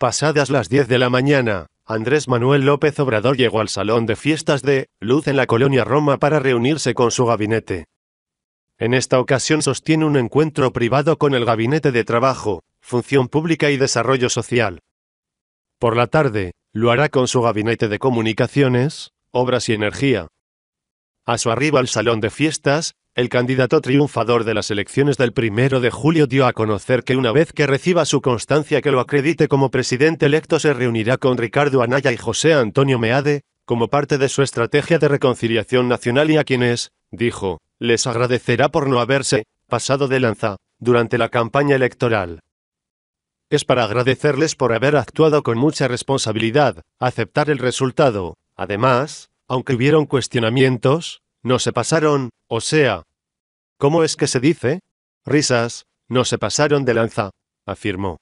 Pasadas las 10 de la mañana, Andrés Manuel López Obrador llegó al salón de fiestas de Luz en la colonia Roma para reunirse con su gabinete. En esta ocasión sostiene un encuentro privado con el Gabinete de Trabajo, Función Pública y Desarrollo Social. Por la tarde, lo hará con su Gabinete de Comunicaciones, Obras y Energía. A su arriba al salón de fiestas, el candidato triunfador de las elecciones del primero de julio dio a conocer que una vez que reciba su constancia que lo acredite como presidente electo se reunirá con Ricardo Anaya y José Antonio Meade, como parte de su estrategia de reconciliación nacional y a quienes, dijo, les agradecerá por no haberse pasado de lanza durante la campaña electoral. Es para agradecerles por haber actuado con mucha responsabilidad, aceptar el resultado. Además, aunque hubieron cuestionamientos, no se pasaron, o sea, ¿Cómo es que se dice? Risas, no se pasaron de lanza, afirmó.